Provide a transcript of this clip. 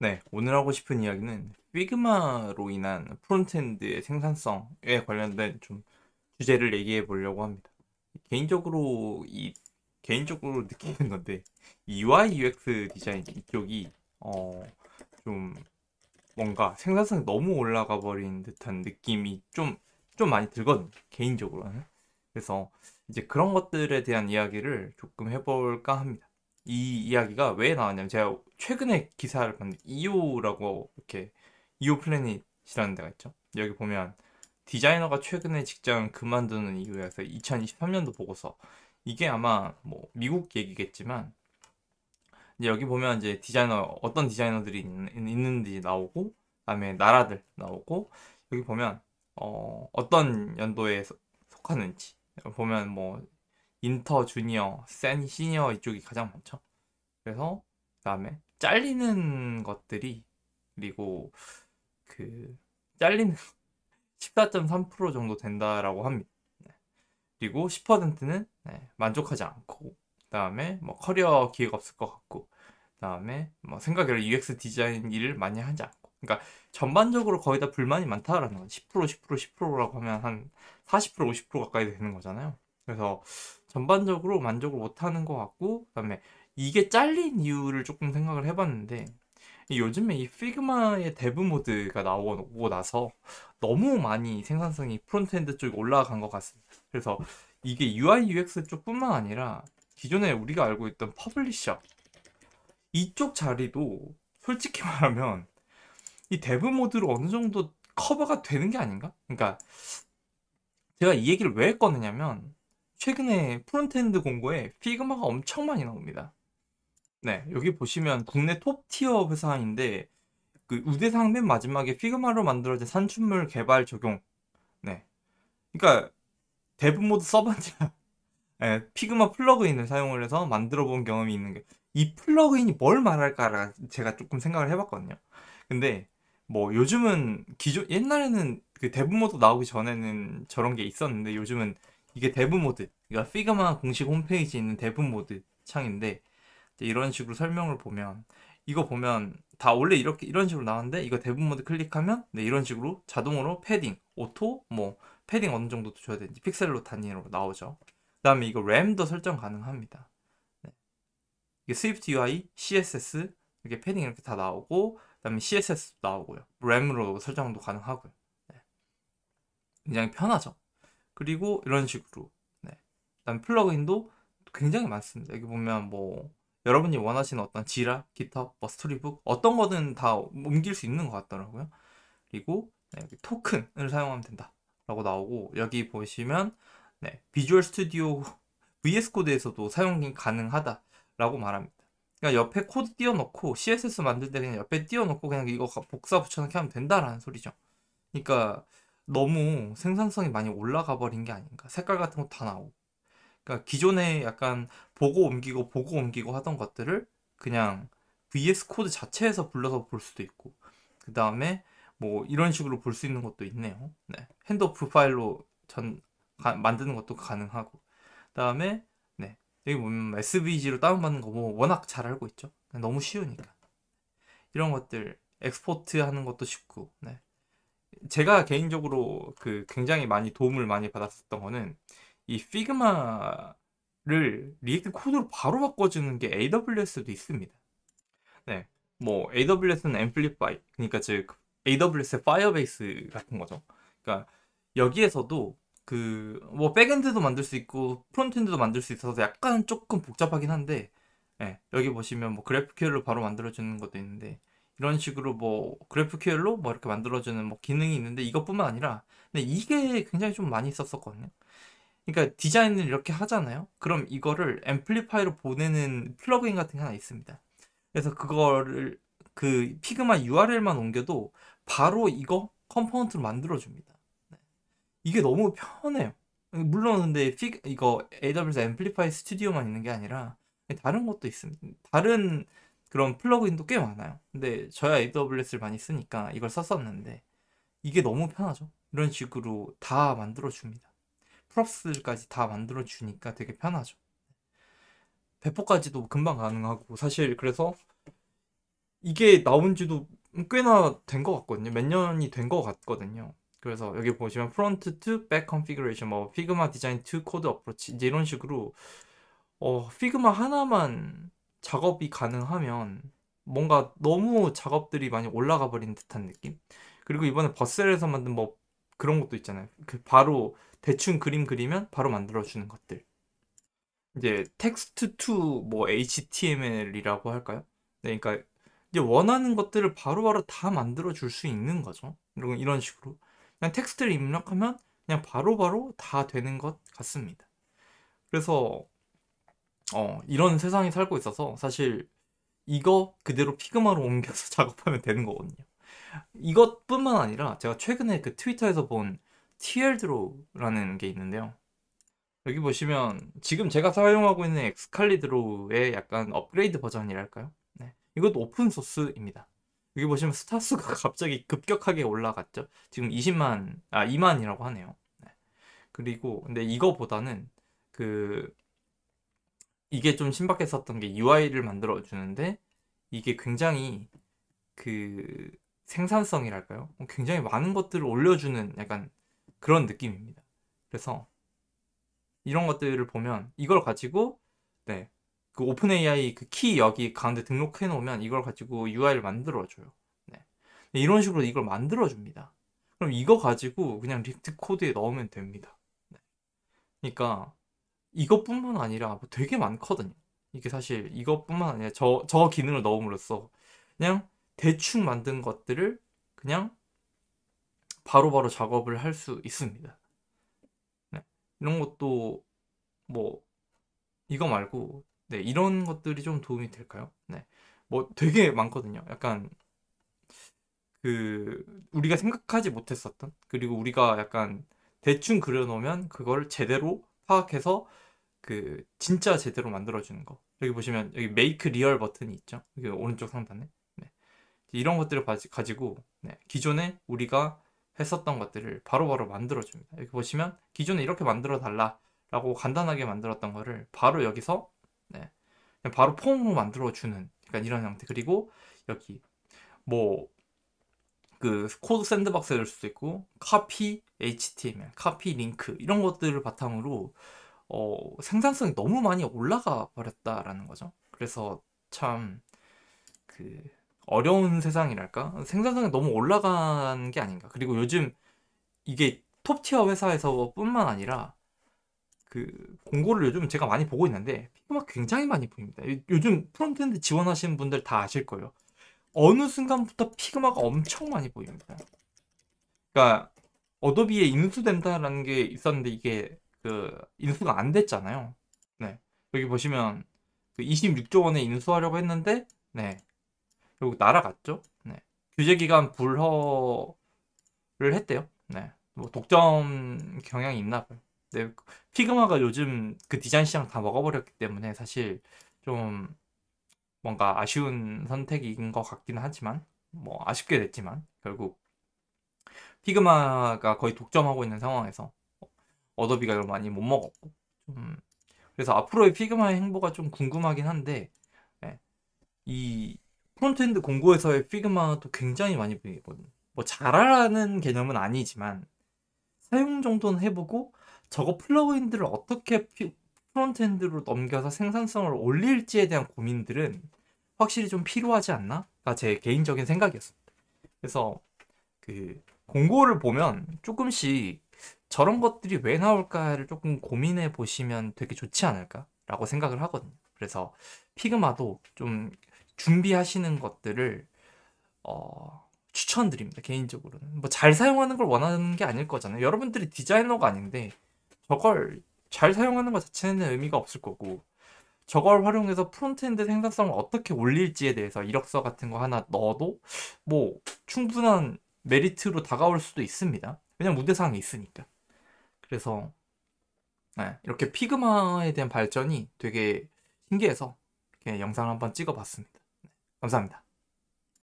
네, 오늘 하고 싶은 이야기는 피그마로 인한 프론트엔드의 생산성에 관련된 좀 주제를 얘기해 보려고 합니다. 개인적으로 이 개인적으로 느끼는 건데 UI UX 디자인 이쪽이 어 좀 뭔가 생산성이 너무 올라가 버린 듯한 느낌이 좀좀 좀 많이 들거든요. 개인적으로는. 그래서 이제 그런 것들에 대한 이야기를 조금 해볼까 합니다. 이 이야기가 왜 나왔냐면 제가 최근에 기사를 봤는데 이오라고 이렇게 이오 플래닛이라는 데가 있죠. 여기 보면 디자이너가 최근에 직장 그만두는 이유에서 2023년도 보고서 이게 아마 뭐 미국 얘기겠지만 이제 여기 보면 이제 디자이너 어떤 디자이너들이 있는, 지 나오고 그다음에 나라들 나오고 여기 보면 어, 어떤 연도에 속하는지 보면 뭐 인터, 주니어, 센, 시니어 이쪽이 가장 많죠. 그래서 그다음에 잘리는 것들이 그리고 그 잘리는 14.3% 정도 된다라고 합니다. 네. 그리고 10%는 네, 만족하지 않고 그다음에 뭐 커리어 기회가 없을 것 같고 그다음에 뭐 생각으로 UX 디자인 일을 많이 하지 않고 그러니까 전반적으로 거의 다 불만이 많다라는 건10% 10% 10%라고 하면 한 40% 50% 가까이 되는 거잖아요. 그래서 전반적으로 만족을 못하는 것 같고 그다음에 이게 잘린 이유를 조금 생각을 해봤는데 요즘에 이 피그마의 데브 모드가 나오고 나서 너무 많이 생산성이 프론트엔드 쪽이 올라간 것 같습니다. 그래서 이게 UI UX 쪽뿐만 아니라 기존에 우리가 알고 있던 퍼블리셔 이쪽 자리도 솔직히 말하면 이 데브 모드로 어느 정도 커버가 되는 게 아닌가? 그러니까 제가 이 얘기를 왜 꺼내냐면 최근에 프론트엔드 공고에 피그마가 엄청 많이 나옵니다. 네, 여기 보시면 국내 톱티어 회사인데 그 우대상 맨 마지막에 피그마로 만들어진 산출물 개발 적용. 네, 그러니까 대부 모두 써봤자 네, 예, 피그마 플러그인을 사용을 해서 만들어 본 경험이 있는 게 이 플러그인이 뭘 말할까를 제가 조금 생각을 해봤거든요. 근데 뭐 요즘은 기존 옛날에는 그 대부 모드 나오기 전에는 저런 게 있었는데 요즘은 이게 데브 모드 그러니까 피그마 공식 홈페이지에 있는 데브 모드 창인데 이런 식으로 설명을 보면 이거 보면 다 원래 이렇게 이런 식으로 나왔는데 이거 대부 모드 클릭하면 네, 이런 식으로 자동으로 패딩, 오토, 뭐 패딩 어느 정도 줘야 되는지 픽셀로 단위로 나오죠. 그다음에 이거 램도 설정 가능합니다. 네. 이게 Swift UI, CSS 이렇게 패딩 이렇게 다 나오고 그다음에 CSS 도 나오고요. 램으로 설정도 가능하고요. 네. 굉장히 편하죠. 그리고 이런 식으로. 네. 그다음 플러그인도 굉장히 많습니다. 여기 보면 뭐 여러분이 원하시는 어떤 지라, 깃허, 뭐 스토리북 어떤 거든 다 옮길 수 있는 것 같더라고요. 그리고 네, 여기 토큰을 사용하면 된다라고 나오고 여기 보시면 네, 비주얼 스튜디오 VS 코드에서도 사용이 가능하다라고 말합니다. 그러니까 옆에 코드 띄워놓고 CSS 만들 때 그냥 옆에 띄워놓고 그냥 이거 복사 붙여넣기 하면 된다라는 소리죠. 그러니까 너무 생산성이 많이 올라가 버린 게 아닌가. 색깔 같은 거 다 나오고. 그러니까 기존에 약간 보고 옮기고 보고 옮기고 하던 것들을 그냥 VS 코드 자체에서 불러서 볼 수도 있고. 그 다음에 뭐 이런 식으로 볼 수 있는 것도 있네요. 네. 핸드오프 파일로 전 가, 만드는 것도 가능하고. 그 다음에 네. 여기 보면 SVG로 다운받는 거 뭐 워낙 잘 알고 있죠. 너무 쉬우니까. 이런 것들 엑스포트 하는 것도 쉽고. 네. 제가 개인적으로 그 굉장히 많이 도움을 많이 받았었던 거는 이 피그마를 리액트 코드로 바로 바꿔주는 게 AWS도 있습니다. 네, 뭐 AWS는 a 앰플리파이, 그러니까 즉 AWS의 파이어베이스 같은 거죠. 그러니까 여기에서도 그 뭐 백엔드도 만들 수 있고 프론트엔드도 만들 수 있어서 약간 조금 복잡하긴 한데 예, 여기 보시면 뭐 그래프QL로 바로 만들어주는 것도 있는데 이런 식으로 뭐 그래프QL로 뭐 이렇게 만들어주는 뭐 기능이 있는데 이것뿐만 아니라 근데 이게 굉장히 좀 많이 있었었거든요. 그러니까 디자인을 이렇게 하잖아요. 그럼 이거를 앰플리파이로 보내는 플러그인 같은 게 하나 있습니다. 그래서 그거를 그 피그마 URL만 옮겨도 바로 이거 컴포넌트로 만들어줍니다. 네. 이게 너무 편해요. 물론 근데 픽 이거 AWS 앰플리파이 스튜디오만 있는 게 아니라 다른 것도 있습니다. 다른 그런 플러그인도 꽤 많아요. 근데 저야 AWS를 많이 쓰니까 이걸 썼었는데 이게 너무 편하죠. 이런 식으로 다 만들어 줍니다. 프롭스까지 다 만들어 주니까 되게 편하죠. 배포까지도 금방 가능하고 사실 그래서 이게 나온 지도 꽤나 된 것 같거든요. 몇 년이 된 것 같거든요. 그래서 여기 보시면 프론트 투백 컨피그레이션 뭐 피그마 디자인 투 코드 어프로치 이제 이런 식으로 어 피그마 하나만 작업이 가능하면 뭔가 너무 작업들이 많이 올라가 버린 듯한 느낌? 그리고 이번에 버셀에서 만든 뭐 그런 것도 있잖아요. 그 바로 대충 그림 그리면 바로 만들어주는 것들. 이제 텍스트 투 뭐 HTML이라고 할까요? 네, 그러니까 이제 원하는 것들을 바로바로 바로 다 만들어 줄 수 있는 거죠. 이런 이런 식으로 그냥 텍스트를 입력하면 그냥 바로바로 바로 다 되는 것 같습니다. 그래서 어, 이런 세상에 살고 있어서 사실 이거 그대로 피그마로 옮겨서 작업하면 되는 거거든요. 이것뿐만 아니라 제가 최근에 그 트위터에서 본 TL드로라는 게 있는데요. 여기 보시면 지금 제가 사용하고 있는 엑스칼리드로의 약간 업그레이드 버전이랄까요? 네. 이것도 오픈 소스입니다. 여기 보시면 스타수가 갑자기 급격하게 올라갔죠. 지금 20만, 아 2만이라고 하네요. 네. 그리고 근데 이거보다는 그 이게 좀 신박했었던 게 UI를 만들어 주는데 이게 굉장히 그 생산성이랄까요? 어, 굉장히 많은 것들을 올려주는 약간 그런 느낌입니다. 그래서 이런 것들을 보면 이걸 가지고 네. 그 오픈 AI 그 키 여기 가운데 등록해 놓으면 이걸 가지고 UI를 만들어 줘요. 네. 네. 이런 식으로 이걸 만들어 줍니다. 그럼 이거 가지고 그냥 리액트 코드에 넣으면 됩니다. 네. 그러니까 이것뿐만 아니라 뭐 되게 많거든요. 이게 사실 이것뿐만 아니라 저, 저 기능을 넣음으로써 그냥 대충 만든 것들을 그냥 바로바로 바로 작업을 할 수 있습니다. 네. 이런 것도 뭐 이거 말고 네, 이런 것들이 좀 도움이 될까요? 네. 뭐 되게 많거든요. 약간 그 우리가 생각하지 못했었던 그리고 우리가 약간 대충 그려놓으면 그걸 제대로 파악해서 그 진짜 제대로 만들어주는 거 여기 보시면 여기 메이크 리얼 버튼이 있죠 여기 오른쪽 상단에 네. 이런 것들을 가지고 네. 기존에 우리가 했었던 것들을 바로바로 바로 만들어줍니다 여기 보시면 기존에 이렇게 만들어 달라 라고 간단하게 만들었던 거를 바로 여기서 네. 그냥 바로 폼으로 만들어주는 그러 그러니까 이런 형태 그리고 여기 뭐 그 코드 샌드박스될 수도 있고 카피 HTML, 카피 링크 이런 것들을 바탕으로 어, 생산성이 너무 많이 올라가 버렸다라는 거죠. 그래서 참 그 어려운 세상이랄까? 생산성이 너무 올라간 게 아닌가. 그리고 요즘 이게 톱티어 회사에서뿐만 아니라 그 공고를 요즘 제가 많이 보고 있는데 피그마 굉장히 많이 보입니다. 요즘 프론트엔드 지원하시는 분들 다 아실 거예요. 어느 순간부터 피그마가 엄청 많이 보입니다. 그러니까 어도비에 인수된다라는 게 있었는데 이게 그 인수가 안 됐잖아요. 네. 여기 보시면 그 26조 원에 인수하려고 했는데 네. 결국 날아갔죠. 네. 규제 기간 불허를 했대요. 네. 뭐 독점 경향이 있나 봐요. 네. 피그마가 요즘 그 디자인 시장 다 먹어버렸기 때문에 사실 좀 뭔가 아쉬운 선택인 것같기는 하지만 뭐 아쉽게 됐지만 결국 피그마가 거의 독점하고 있는 상황에서 어도비가 이걸 많이 못 먹었고 좀 그래서 앞으로의 피그마의 행보가 좀 궁금하긴 한데 예. 이 프론트엔드 공고에서의 피그마도 굉장히 많이 보이거든요. 뭐 잘하라는 개념은 아니지만 사용 정도는 해보고 저거 플러그인들을 어떻게 피, 프론트엔드로 넘겨서 생산성을 올릴지에 대한 고민들은 확실히 좀 필요하지 않나가 제 개인적인 생각이었습니다. 그래서 그 공고를 보면 조금씩 저런 것들이 왜 나올까를 조금 고민해 보시면 되게 좋지 않을까라고 생각을 하거든요. 그래서 피그마도 좀 준비하시는 것들을 어, 추천드립니다. 개인적으로는 뭐 잘 사용하는 걸 원하는 게 아닐 거잖아요. 여러분들이 디자이너가 아닌데 저걸 잘 사용하는 것 자체는 의미가 없을 거고 저걸 활용해서 프론트엔드 생산성을 어떻게 올릴지에 대해서 이력서 같은 거 하나 넣어도 뭐 충분한 메리트로 다가올 수도 있습니다. 왜냐면 무대상이 있으니까. 그래서 네, 이렇게 피그마에 대한 발전이 되게 신기해서 이렇게 영상을 한번 찍어봤습니다. 네, 감사합니다.